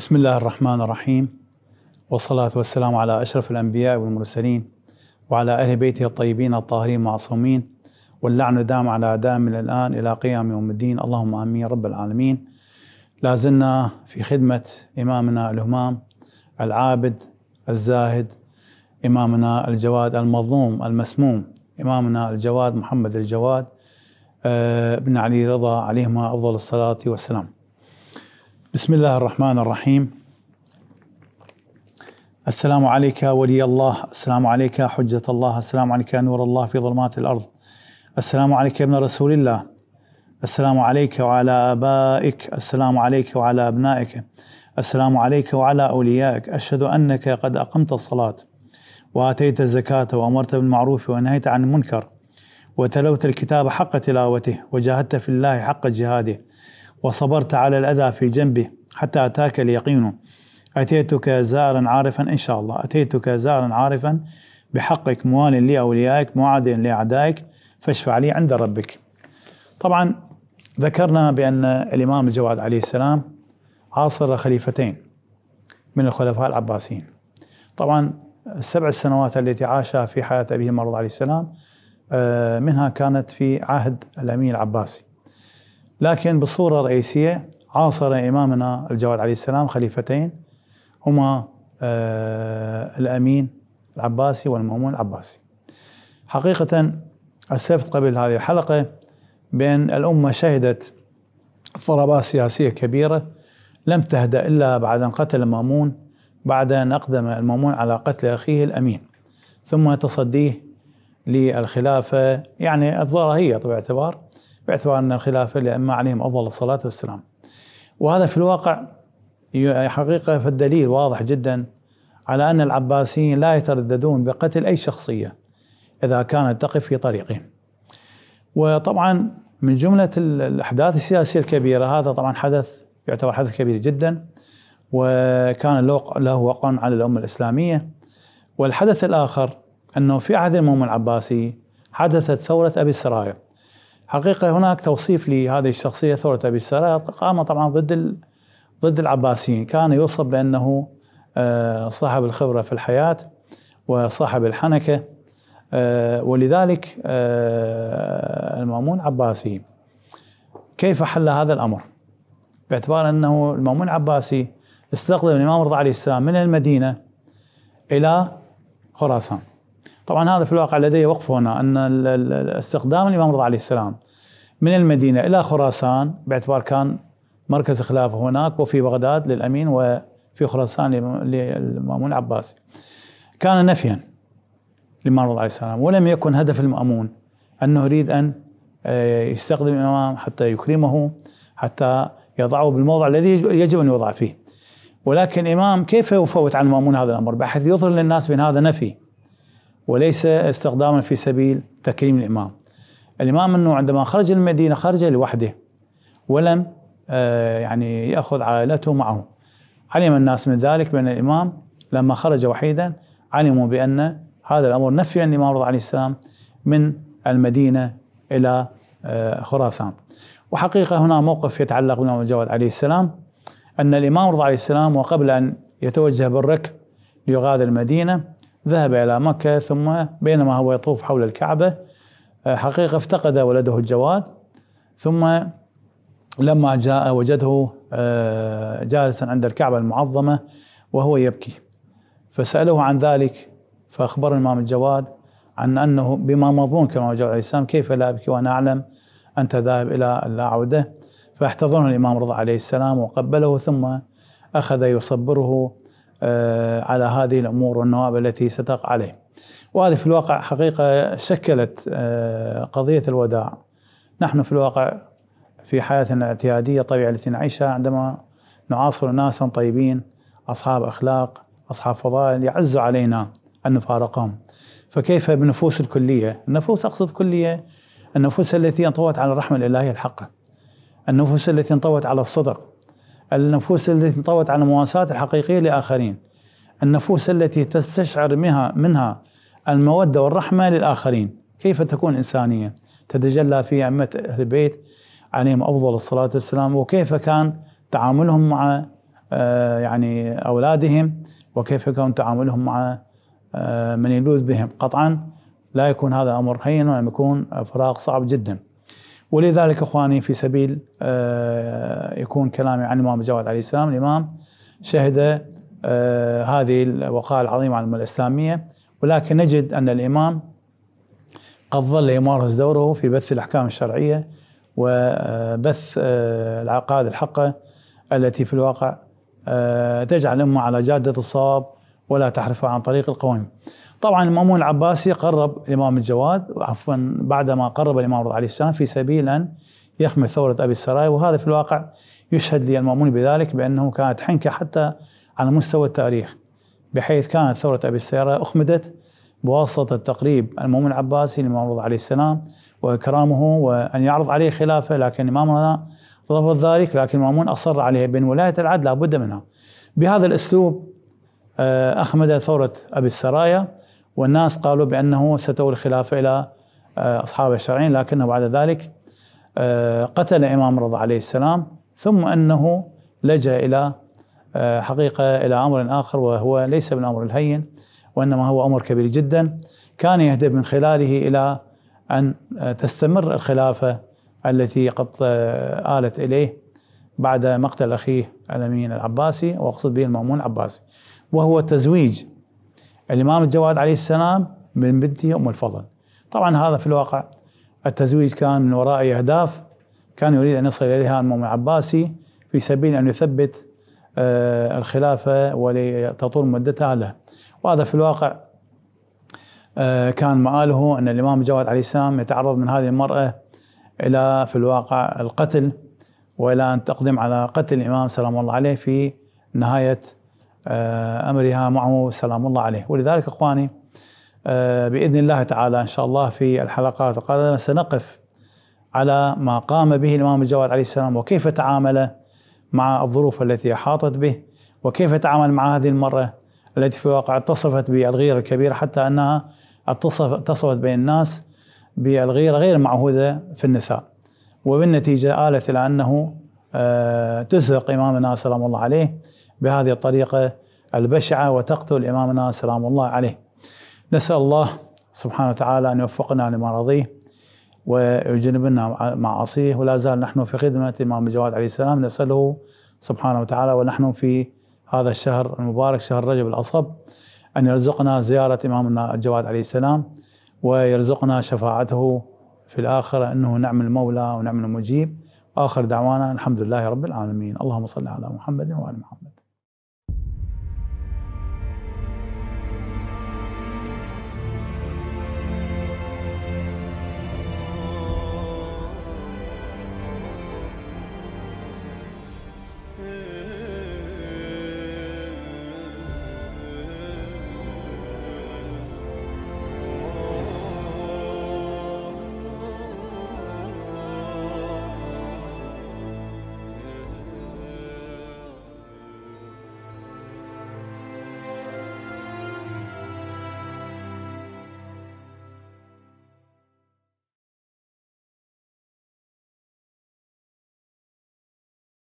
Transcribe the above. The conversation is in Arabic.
بسم الله الرحمن الرحيم والصلاة والسلام على أشرف الأنبياء والمرسلين وعلى أهل بيته الطيبين الطاهرين المعصومين واللعن دام على دام من الآن إلى قيام يوم الدين اللهم آمين رب العالمين لازلنا في خدمة إمامنا الهمام العابد الزاهد إمامنا الجواد المظلوم المسموم إمامنا الجواد محمد الجواد بن علي رضا عليهما أفضل الصلاة والسلام بسم الله الرحمن الرحيم السلام عليك ولي الله السلام عليك حجة الله السلام عليك نور الله في ظلمات الأرض السلام عليك يا ابن رسول الله السلام عليك وعلى آبائك السلام عليك وعلى أبنائك السلام عليك وعلى أوليائك أشهد أنك قد أقمت الصلاة وآتيت الزكاة وأمرت بالمعروف ونهيت عن المنكر وتلوت الكتاب حق تلاوته وجاهدت في الله حق جهاده وصبرت على الأذى في جنبه حتى أتاك اليقين أتيتك زارا عارفا إن شاء الله أتيتك زارا عارفا بحقك موال لأوليائك معاد لأعدائك فاشفع لي عند ربك طبعا ذكرنا بأن الإمام الجواد عليه السلام عاصر خليفتين من الخلفاء العباسيين طبعا السبع سنوات التي عاشها في حياة أبيهما الرضا عليه السلام آه، منها كانت في عهد الأمير العباسي لكن بصورة رئيسية عاصر إمامنا الجواد عليه السلام خليفتين هما آه، الأمين العباسي والمأمون العباسي حقيقة أسلفت قبل هذه الحلقة بأن الأمة شهدت اضطرابات سياسية كبيرة لم تهدأ إلا بعد أن قتل المأمون بعد أن أقدم المأمون على قتل أخيه الأمين ثم تصديه للخلافة يعني الظاهرية باعتبار باعتبار أن الخلافة لأما عليهم أفضل الصلاة والسلام وهذا في الواقع حقيقة فالدليل واضح جدا على أن العباسيين لا يترددون بقتل أي شخصية إذا كانت تقف في طريقهم وطبعا من جملة الأحداث السياسية الكبيرة هذا طبعا حدث يعتبر حدث كبير جدا وكان له وقع على الأمة الإسلامية والحدث الآخر أنه في عهد المؤمن العباسي حدثت ثورة أبي السرايا حقيقه هناك توصيف لهذه الشخصيه ثوره ابي السرايا قام طبعا ضد ضد العباسيين كان يوصف بانه آه، صاحب الخبره في الحياه وصاحب الحنكه آه، ولذلك آه، المامون العباسي كيف حل هذا الامر؟ باعتبار انه المامون العباسي استقدم الامام رضا عليه السلام من المدينه الى خراسان طبعا هذا في الواقع لدي وقف هنا ان استخدام الامام رضا عليه السلام من المدينه الى خراسان باعتبار كان مركز خلافه هناك وفي بغداد للامين وفي خراسان للمامون العباسي. كان نفيا للامام رضا عليه السلام ولم يكن هدف المامون انه يريد ان آه، يستخدم الامام حتى يكرمه حتى يضعه بالموضع الذي يجب ان يوضع فيه. ولكن الامام كيف يفوت على المامون هذا الامر بحيث يظهر للناس بان هذا نفي وليس استخداما في سبيل تكريم الإمام الإمام أنه عندما خرج المدينة خرج لوحده ولم آه، يعني يأخذ عائلته معه علم الناس من ذلك بأن الإمام لما خرج وحيدا علموا بأن هذا الأمر نفي الإمام رضا عليه السلام من المدينة إلى آه، خراسان وحقيقة هنا موقف يتعلق بالإمام الجواد عليه السلام أن الإمام رضا عليه السلام وقبل أن يتوجه بالركب ليغادر المدينة ذهب إلى مكة ثم بينما هو يطوف حول الكعبة آه، حقيقة افتقد ولده الجواد ثم لما جاء وجده آه، جالسا عند الكعبة المعظمة وهو يبكي فسأله عن ذلك فأخبر الإمام الجواد عن أنه بما مضمون كما وجد عليه السلام كيف لا أبكي وأنا أعلم أنت ذاهب إلى العودة فاحتضنه الإمام رضا عليه السلام وقبله ثم أخذ يصبره آه، على هذه الامور والنواب التي ستقع عليه. وهذه في الواقع حقيقه شكلت آه، قضيه الوداع. نحن في الواقع في حياتنا الاعتياديه الطبيعيه التي نعيشها عندما نعاصر ناسا طيبين اصحاب اخلاق اصحاب فضائل يعز علينا ان نفارقهم. فكيف بنفوس الكليه؟ النفوس اقصد كليه النفوس التي انطوت على الرحمه الالهيه الحقه. النفوس التي انطوت على الصدق النفوس التي انطوت على المواساة الحقيقية لآخرين النفوس التي تستشعر منها, منها المودة والرحمة للآخرين كيف تكون إنسانية تتجلى في أئمة أهل البيت عليهم أفضل الصلاة والسلام وكيف كان تعاملهم مع آه، يعني أولادهم وكيف كان تعاملهم مع آه، من يلوذ بهم قطعا لا يكون هذا أمر هين ويكون فراغ صعب جداً ولذلك اخواني في سبيل آه، يكون كلامي عن الامام جواد عليه السلام الامام شهد آه، هذه الوقائع العظيمه على الامه الاسلاميه ولكن نجد ان الامام قد ظل يمارس دوره في بث الاحكام الشرعيه وبث آه، العقائد الحقه التي في الواقع تجعل الامه على جاده الصواب ولا تحرفها عن طريق القوم. طبعا المأمون العباسي قرب الإمام الجواد عفوا بعدما قرب الإمام رضا عليه السلام في سبيل أن يخمد ثورة أبي السراي وهذا في الواقع يشهد لي المامون بذلك بأنه كانت حنكة حتى على مستوى التاريخ بحيث كانت ثورة أبي السراي أخمدت بواسطة تقريب المأمون العباسي للإمام رضا عليه السلام وإكرامه وأن يعرض عليه خلافة لكن الإمام رفض ذلك لكن المأمون أصر عليه بأن ولاية العدل لابد منها بهذا الأسلوب آه، أخمد ثورة أبي السرايا والناس قالوا بأنه ستولي الخلافة إلى آه، أصحاب الشرعين لكنه بعد ذلك آه، قتل إمام رضا عليه السلام ثم أنه لجأ إلى آه، حقيقة إلى أمر آخر وهو ليس بالأمر الهين وإنما هو أمر كبير جدا كان يهدف من خلاله إلى أن تستمر الخلافة التي قد آلت إليه بعد مقتل أخيه الأمين العباسي وأقصد به المأمون العباسي وهو تزويج الإمام الجواد عليه السلام من بنته أم الفضل طبعا هذا في الواقع التزويج كان من وراء أهداف كان يريد أن يصل إليها الإمام العباسي في سبيل أن يثبت آه، الخلافة ولتطول مدتها له وهذا في الواقع آه، كان مآله أن الإمام الجواد عليه السلام يتعرض من هذه المرأة إلى في الواقع القتل وإلى أن تقدم على قتل الإمام سلام الله عليه في نهاية آه، أمرها معه سلام الله عليه ولذلك إخواني آه، بإذن الله تعالى إن شاء الله في الحلقات القادمة سنقف على ما قام به الإمام الجواد عليه السلام وكيف تعامل مع الظروف التي أحاطت به وكيف تعامل مع هذه المرأة التي في الواقع اتصفت بالغيرة الكبيرة حتى أنها اتصف اتصفت بين الناس بالغيرة غير معهودة في النساء وبالنتيجة آلت إلى أنه آه، تزهق إمامنا سلام الله عليه بهذه الطريقة البشعة وتقتل إمامنا سلام الله عليه نسأل الله سبحانه وتعالى أن يوفقنا لمرضيه ويجنبنا معاصيه ولا زال نحن في خدمة الإمام الجواد عليه السلام نسأله سبحانه وتعالى ونحن في هذا الشهر المبارك شهر رجب الأصب أن يرزقنا زيارة إمامنا الجواد عليه السلام ويرزقنا شفاعته في الآخرة أنه نعم المولى ونعم المجيب آخر دعوانا الحمد لله رب العالمين اللهم صل على محمد وآل محمد